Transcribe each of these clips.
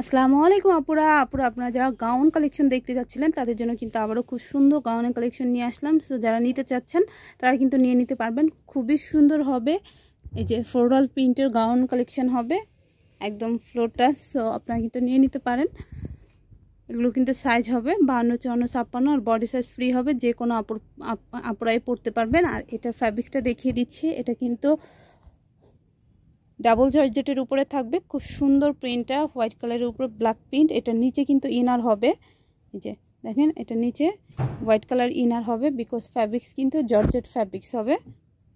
আসসালামু আলাইকুম আপুরা আপুরা আপনারা যারা গাউন কালেকশন দেখতে যাচ্ছিলেন তাদের জন্য কিন্তু আবারও খুব সুন্দর গাউনের কালেকশন নিয়ে আসলাম সো যারা নিতে চাচ্ছেন তারা কিন্তু নিয়ে নিতে পারবেন খুবই সুন্দর হবে এই যে ফ্লোরাল প্রিন্টের গাউন কালেকশন হবে একদম ফ্লোরটা সো আপনারা কিন্তু নিয়ে নিতে পারেন এগুলো কিন্তু সাইজ হবে বাহান্ন চুয়ান্ন ছাপ্পান্ন আর বডি সাইজ ফ্রি হবে যে কোনো আপুর আপুরাই পরতে পারবেন আর এটার ফ্যাব্রিক্সটা দেখিয়ে দিচ্ছি এটা কিন্তু ডাবল জর্জেটের উপরে থাকবে খুব সুন্দর প্রিন্টটা হোয়াইট কালারের উপরে ব্ল্যাক প্রিন্ট এটা নিচে কিন্তু ইনার হবে এই যে দেখেন এটা নিচে হোয়াইট কালার ইনার হবে বিকজ ফ্যাব্রিক্স কিন্তু জর্জেট ফ্যাব্রিক্স হবে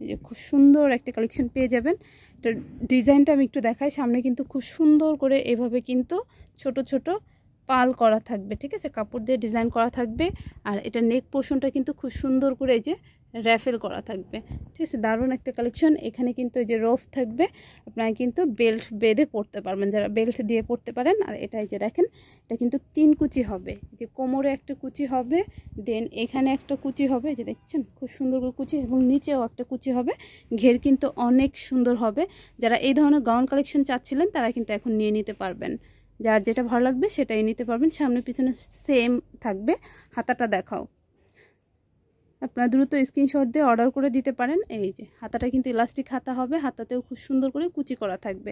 এই যে খুব সুন্দর একটা কালেকশন পেয়ে যাবেন এটা ডিজাইনটা আমি একটু দেখাই সামনে কিন্তু খুব সুন্দর করে এভাবে কিন্তু ছোট ছোট পাল করা থাকবে ঠিক আছে কাপড় দিয়ে ডিজাইন করা থাকবে আর এটা নেক পোর্শনটা কিন্তু খুব সুন্দর করে এই যে র্যাফেল করা থাকবে ঠিক আছে দারুণ একটা কালেকশন এখানে কিন্তু এই যে রফ থাকবে আপনারা কিন্তু বেল্ট বেঁধে পড়তে পারবেন যারা বেল্ট দিয়ে পড়তে পারেন আর এটা এই যে দেখেন এটা কিন্তু তিন কুচি হবে যে কোমরে একটা কুচি হবে দেন এখানে একটা কুচি হবে যে দেখছেন খুব সুন্দর করে কুচি এবং নিচেও একটা কুচি হবে ঘের কিন্তু অনেক সুন্দর হবে যারা এই ধরনের গাউন কালেকশন চাচ্ছিলেন তারা কিন্তু এখন নিয়ে নিতে পারবেন যার যেটা ভালো লাগবে সেটাই নিতে পারবেন সামনে পিছনে সেম থাকবে হাতাটা দেখাও আপনারা দ্রুত স্ক্রিনশট দিয়ে অর্ডার করে দিতে পারেন এই যে হাতাটা কিন্তু ইলাস্টিক হাতা হবে হাতাতেও খুব সুন্দর করে কুচি করা থাকবে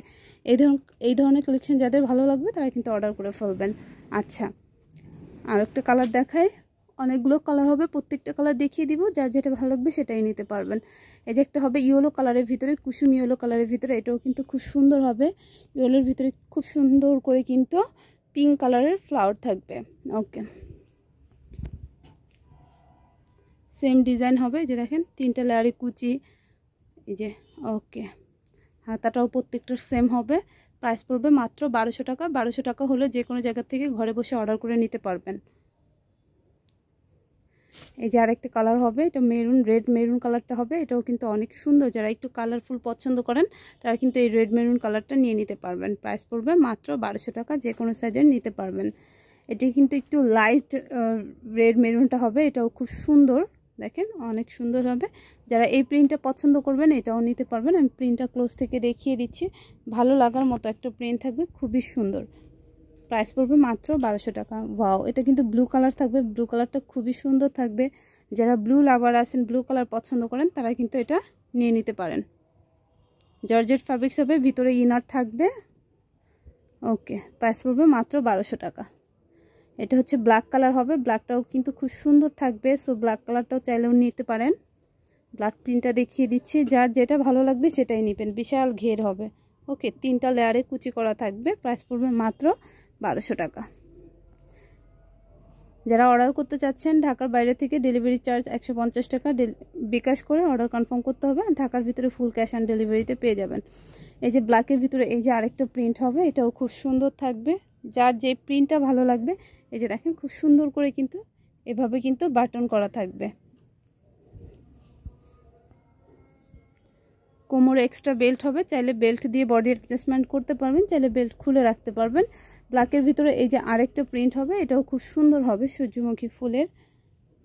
এই ধরনের এই ধরনের কালেকশন যাদের ভালো লাগবে তারা কিন্তু অর্ডার করে ফেলবেন আচ্ছা আর একটা কালার দেখায় অনেকগুলো কালার হবে প্রত্যেকটা কালার দেখিয়ে দিব যার যেটা ভালো লাগবে সেটাই নিতে পারবেন এই যে একটা হবে ইয়েলো কালারের ভিতরে কুসুম ইয়েলো কালারের ভিতরে এটাও কিন্তু খুব সুন্দর হবে ইয়েলোর ভিতরে খুব সুন্দর করে কিন্তু পিঙ্ক কালারের ফ্লাওয়ার থাকবে ওকে সেম ডিজাইন হবে যে দেখেন তিনটা লেয়ারে কুচি এই যে ওকে হাতাটাও প্রত্যেকটার সেম হবে প্রাইস পড়বে মাত্র বারোশো টাকা বারোশো টাকা হলে যে কোনো জায়গা থেকে ঘরে বসে অর্ডার করে নিতে পারবেন এই যে আরেকটা কালার হবে এটা মেরুন রেড মেরুন কালারটা হবে এটাও কিন্তু অনেক সুন্দর যারা একটু কালারফুল পছন্দ করেন তারা কিন্তু এই রেড মেরুন কালারটা নিয়ে নিতে পারবেন প্রাইস পড়বে মাত্র বারোশো টাকা যে কোনো সাইজের নিতে পারবেন এটি কিন্তু একটু লাইট রেড মেরুনটা হবে এটাও খুব সুন্দর দেখেন অনেক সুন্দর হবে যারা এই প্রিন্টটা পছন্দ করবেন এটাও নিতে পারবেন আমি প্রিন্টটা ক্লোজ থেকে দেখিয়ে দিচ্ছি ভালো লাগার মতো একটা প্রিন্ট থাকবে খুবই সুন্দর প্রাইস পড়বে মাত্র বারোশো টাকা ওয়াও এটা কিন্তু ব্লু কালার থাকবে ব্লু কালারটা খুবই সুন্দর থাকবে যারা ব্লু লাভার আছেন ব্লু কালার পছন্দ করেন তারা কিন্তু এটা নিয়ে নিতে পারেন জর্জেট ফ্যাব্রিক্স হবে ভিতরে ইনার থাকবে ওকে প্রাইস পড়বে মাত্র বারোশো টাকা এটা হচ্ছে ব্ল্যাক কালার হবে ব্ল্যাকটাও কিন্তু খুব সুন্দর থাকবে সো ব্ল্যাক কালারটাও চাইলেও নিতে পারেন ব্ল্যাক প্রিন্টটা দেখিয়ে দিচ্ছি যার যেটা ভালো লাগবে সেটাই নেবেন বিশাল ঘের হবে ওকে তিনটা লেয়ারে কুচি করা থাকবে প্রাইস পড়বে মাত্র বারোশো টাকা যারা অর্ডার করতে চাচ্ছেন ঢাকার বাইরে থেকে ডেলিভারি চার্জ একশো পঞ্চাশ টাকা বিকাশ করে অর্ডার কনফার্ম করতে হবে ঢাকার ভিতরে ফুল ক্যাশ অন ডেলিভারিতে পেয়ে যাবেন এই যে ব্ল্যাকের ভিতরে এই যে আরেকটা প্রিন্ট হবে এটাও খুব সুন্দর থাকবে যার যে প্রিন্টটা ভালো লাগবে এই যে দেখেন খুব সুন্দর করে কিন্তু এভাবে কিন্তু বাটন করা থাকবে কোমরে এক্সট্রা বেল্ট হবে চাইলে বেল্ট দিয়ে বডি অ্যাডজাস্টমেন্ট করতে পারবেন চাইলে বেল্ট খুলে রাখতে পারবেন ব্ল্যাকের ভিতরে এই যে আরেকটা প্রিন্ট হবে এটাও খুব সুন্দর হবে সূর্যমুখী ফুলের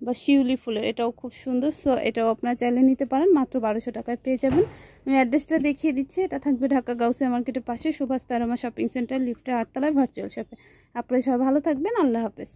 বা শিউলি ফুলের এটাও খুব সুন্দর সো এটাও আপনারা চাইলে নিতে পারেন মাত্র বারোশো টাকায় পেয়ে যাবেন আমি অ্যাড্রেসটা দেখিয়ে দিচ্ছি এটা থাকবে ঢাকা গাউসে মার্কেটের পাশে সুভাষ তারামা শপিং সেন্টার লিফটের আটতলায় ভার্চুয়াল শপে আপনারা সবাই ভালো থাকবেন আল্লাহ হাফেজ